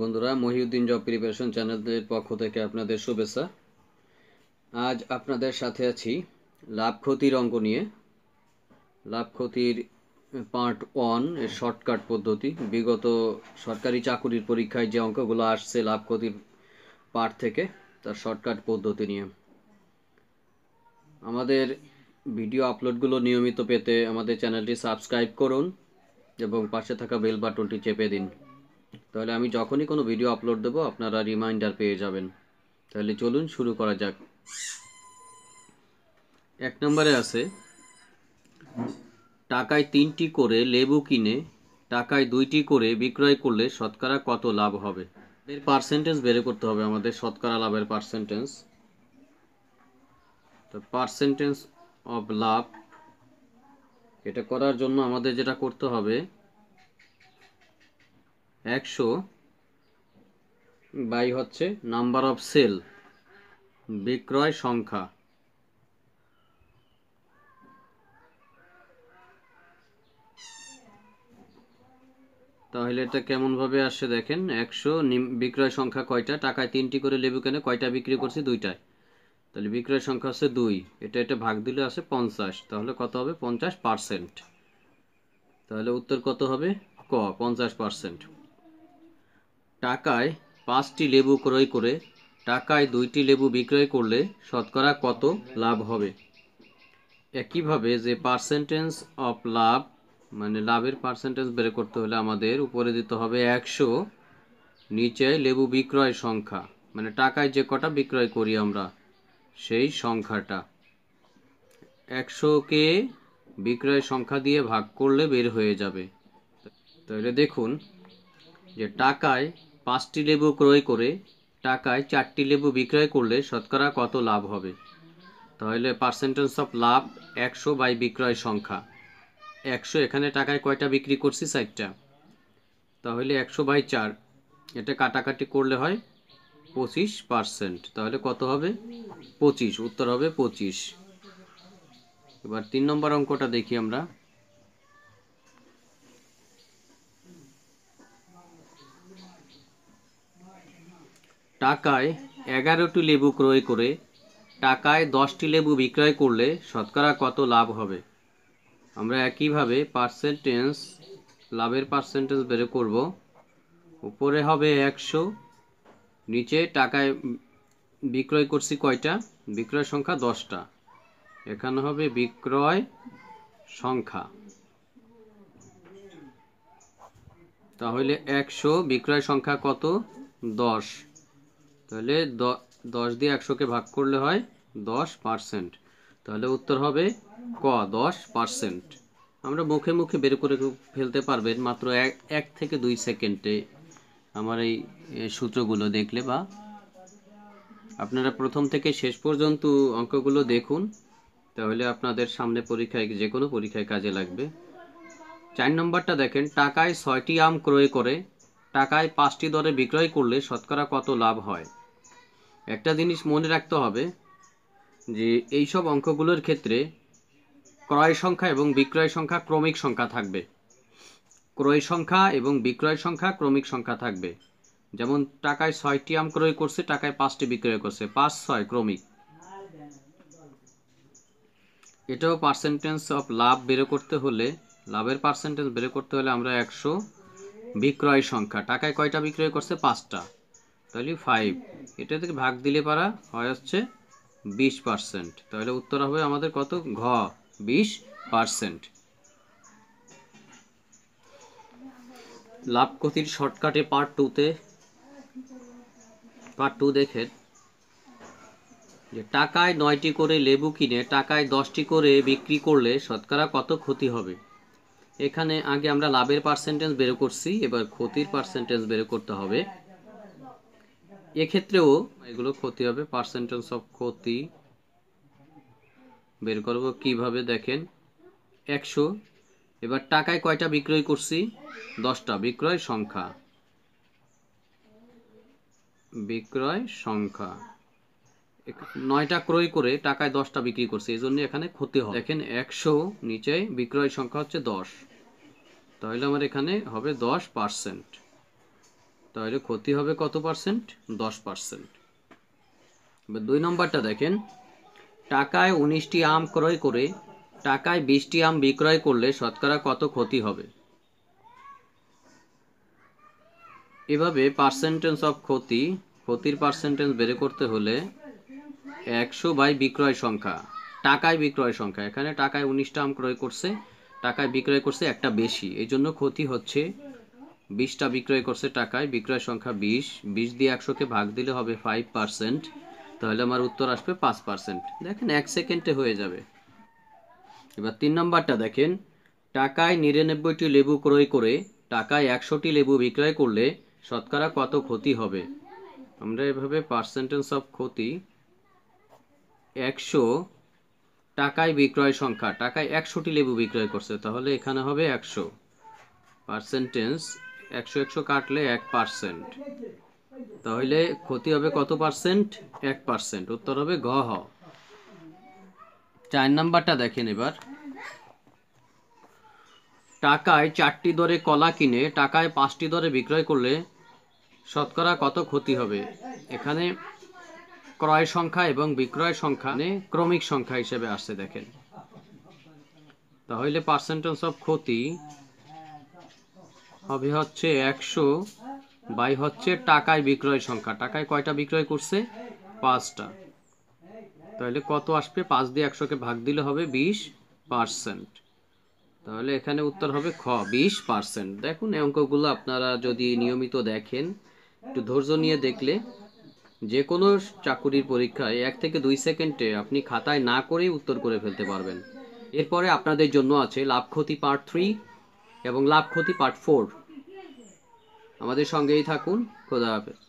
বন্ধুরা Mohiuddin job preparation চ্যানেলের পক্ষ থেকে আপনাদের শুভেচ্ছা আজ আপনাদের সাথে আছি লাভ ক্ষতির অঙ্ক নিয়ে লাভ ক্ষতির পার্ট ওয়ান এর শর্টকাট পদ্ধতি বিগত সরকারি চাকুরির পরীক্ষায় যে অঙ্কগুলো আসছে লাভ ক্ষতির পার্ট থেকে তার শর্টকাট পদ্ধতি নিয়ে আমাদের ভিডিও আপলোডগুলো নিয়মিত পেতে আমাদের চ্যানেলটি সাবস্ক্রাইব করুন এবং পাশে থাকা বেল বাটনটি চেপে দিন তাহলে আমি যখনই কোনো ভিডিও আপলোড দেবো আপনারা রিমাইন্ডার পেয়ে যাবেন তাহলে চলুন শুরু করা যাক এক নম্বরে আছে টাকায় তিনটি করে লেবু কিনে টাকায় দুইটি করে বিক্রয় করলে শতকরা কত লাভ হবে এর পার্সেন্টেজ বেড়ে করতে হবে আমাদের শতকরা লাভের পার্সেন্টেজ তো পার্সেন্টেজ অফ লাভ এটা করার জন্য আমাদের যেটা করতে হবে একশো বাই হচ্ছে নাম্বার অফ সেল বিক্রয় সংখ্যা তাহলে এটা কেমনভাবে আসছে দেখেন একশো বিক্রয় সংখ্যা কয়টা টাকায় তিনটি করে লেবু কেনে কয়টা বিক্রি করছি দুইটায় তাহলে বিক্রয় সংখ্যা হচ্ছে দুই এটা এটা ভাগ দিলে আছে পঞ্চাশ তাহলে কত হবে পঞ্চাশ পার্সেন্ট তাহলে উত্তর কত হবে ক পঞ্চাশ পার্সেন্ট টাকায় পাঁচটি লেবু ক্রয় করে টাকায় দুইটি লেবু বিক্রয় করলে শতকরা কত লাভ হবে একইভাবে যে পার্সেন্টেজ অফ লাভ মানে লাভের পার্সেন্টেজ বের করতে হলে আমাদের উপরে দিতে হবে একশো নিচে লেবু বিক্রয় সংখ্যা মানে টাকায় যে কটা বিক্রয় করি আমরা সেই সংখ্যাটা একশোকে বিক্রয় সংখ্যা দিয়ে ভাগ করলে বের হয়ে যাবে তাহলে দেখুন যে টাকায় পাঁচটি লেবু ক্রয় করে টাকায় চারটি লেবু বিক্রয় করলে শতকরা কত লাভ হবে তাহলে পার্সেন্টেজ অফ লাভ একশো বাই বিক্রয় সংখ্যা একশো এখানে টাকায় কয়টা বিক্রি করছি সাইটটা তাহলে একশো বাই চার এটা কাটাকাটি করলে হয় পঁচিশ পার্সেন্ট তাহলে কত হবে পঁচিশ উত্তর হবে পঁচিশ এবার তিন নম্বর অঙ্কটা দেখি আমরা টাকায় এগারোটি লেবু ক্রয় করে টাকায় দশটি লেবু বিক্রয় করলে শতকরা কত লাভ হবে আমরা একইভাবে পার্সেন্টেজ লাভের পার্সেন্টেজ বের করব উপরে হবে একশো নিচে টাকায় বিক্রয় করছি কয়টা বিক্রয় সংখ্যা দশটা এখানে হবে বিক্রয় সংখ্যা তাহলে একশো বিক্রয় সংখ্যা কত দশ তাহলে দশ দিয়ে একশোকে ভাগ করলে হয় দশ পার্সেন্ট তাহলে উত্তর হবে ক দশ পার্সেন্ট আমরা মুখে মুখে বের করে ফেলতে পারবেন মাত্র এক এক থেকে দুই সেকেন্ডে আমার এই সূত্রগুলো দেখলে বা আপনারা প্রথম থেকে শেষ পর্যন্ত অঙ্কগুলো দেখুন তাহলে আপনাদের সামনে পরীক্ষায় যে কোনো পরীক্ষায় কাজে লাগবে চার নম্বরটা দেখেন টাকায় ছয়টি আম ক্রয় করে টাকায় পাঁচটি দরে বিক্রয় করলে শতকরা কত লাভ হয় একটা জিনিস মনে রাখতে হবে যে এইসব অঙ্কগুলোর ক্ষেত্রে ক্রয় সংখ্যা এবং বিক্রয় সংখ্যা ক্রমিক সংখ্যা থাকবে ক্রয় সংখ্যা এবং বিক্রয় সংখ্যা ক্রমিক সংখ্যা থাকবে যেমন টাকায় ছয়টি আম ক্রয় করছে টাকায় পাঁচটি বিক্রয় করছে পাঁচ ছয় ক্রমিক এটাও পার্সেন্টেজ অফ লাভ বের করতে হলে লাভের পার্সেন্টেজ বের করতে হলে আমরা একশো বিক্রয় সংখ্যা টাকায় কয়টা বিক্রয় করছে পাঁচটা তাহলে ফাইভ এটা থেকে ভাগ দিলে পারা হয় হচ্ছে বিশ পার্সেন্ট তাহলে উত্তর হবে আমাদের কত ঘ বিশ পার্সেন্ট লাভ ক্ষতির শর্টকাটে পার্ট টুতে পার্ট টু দেখেন যে টাকায় নয়টি করে লেবু কিনে টাকায় দশটি করে বিক্রি করলে শতকরা কত ক্ষতি হবে এখানে আগে আমরা লাভের পার্সেন্টেজ বের করছি এবার ক্ষতির পার্সেন্টেজ বের করতে হবে এক্ষেত্রেও এগুলো ক্ষতি হবে পার্সেন্টেজ অফ ক্ষতি বের করব কিভাবে দেখেন একশো এবার টাকায় কয়টা বিক্রয় করছি দশটা বিক্রয় সংখ্যা বিক্রয় সংখ্যা নয়টা ক্রয় করে টাকায় দশটা বিক্রি করছে এই জন্য এখানে ক্ষতি হবে দেখেন একশো নিচে বিক্রয় সংখ্যা হচ্ছে দশ তাহলে আমার এখানে হবে দশ পার্সেন্ট তাহলে ক্ষতি হবে কত পার্সেন্ট দশ পার্সেন্ট এবার দুই নম্বরটা দেখেন টাকায় উনিশটি আম ক্রয় করে টাকায় বিশটি আম বিক্রয় করলে শতকরা কত ক্ষতি হবে এভাবে পার্সেন্টেজ অফ ক্ষতি ক্ষতির পার্সেন্টেজ বেড়ে করতে হলে একশো বাই বিক্রয় সংখ্যা টাকায় বিক্রয় সংখ্যা এখানে টাকায় উনিশটা আম ক্রয় করছে টাকায় বিক্রয় করছে একটা বেশি এই জন্য ক্ষতি হচ্ছে বিশটা বিক্রয় করছে টাকায় বিক্রয় সংখ্যা বিশ বিশ দিয়ে একশোকে ভাগ দিলে হবে ফাইভ পার্সেন্ট তাহলে আমার উত্তর আসবে পাঁচ পার্সেন্ট দেখেন এক সেকেন্ডে হয়ে যাবে এবার তিন নম্বরটা দেখেন টাকায় নিরানব্বইটি লেবু ক্রয় করে টাকায় একশোটি লেবু বিক্রয় করলে শতকরা কত ক্ষতি হবে আমরা এভাবে পার্সেন্টেজ অফ ক্ষতি একশো টাকায় বিক্রয় সংখ্যা টাকায় একশোটি লেবু বিক্রয় করছে তাহলে এখানে হবে একশো পার্সেন্টেজ একশো একশো কাটলে এক পার্সেন্ট তাহলে ক্ষতি হবে কত পার্সেন্ট এক পার্সেন্ট উত্তর হবে গ হ চার নাম্বারটা দেখেন এবার টাকায় চারটি দরে কলা কিনে টাকায় পাঁচটি দরে বিক্রয় করলে শতকরা কত ক্ষতি হবে এখানে ক্রয় সংখ্যা এবং বিক্রয় সংখ্যা মানে ক্রমিক সংখ্যা হিসেবে আসছে দেখেন তাহলে পার্সেন্টেজ অফ ক্ষতি হবে হচ্ছে একশো বাই হচ্ছে টাকায় বিক্রয় সংখ্যা টাকায় কয়টা বিক্রয় করছে পাঁচটা তাহলে কত আসবে পাঁচ দিয়ে একশোকে ভাগ দিলে হবে বিশ পার্সেন্ট তাহলে এখানে উত্তর হবে খ বিশ পার্সেন্ট দেখুন এই অঙ্কগুলো আপনারা যদি নিয়মিত দেখেন একটু ধৈর্য নিয়ে দেখলে যে কোনো চাকুরির পরীক্ষায় এক থেকে দুই সেকেন্ডে আপনি খাতায় না করেই উত্তর করে ফেলতে পারবেন এরপরে আপনাদের জন্য আছে লাভ ক্ষতি পার্ট থ্রি এবং লাভ ক্ষতি পার্ট ফোর আমাদের সঙ্গেই থাকুন খোদা হাফেজ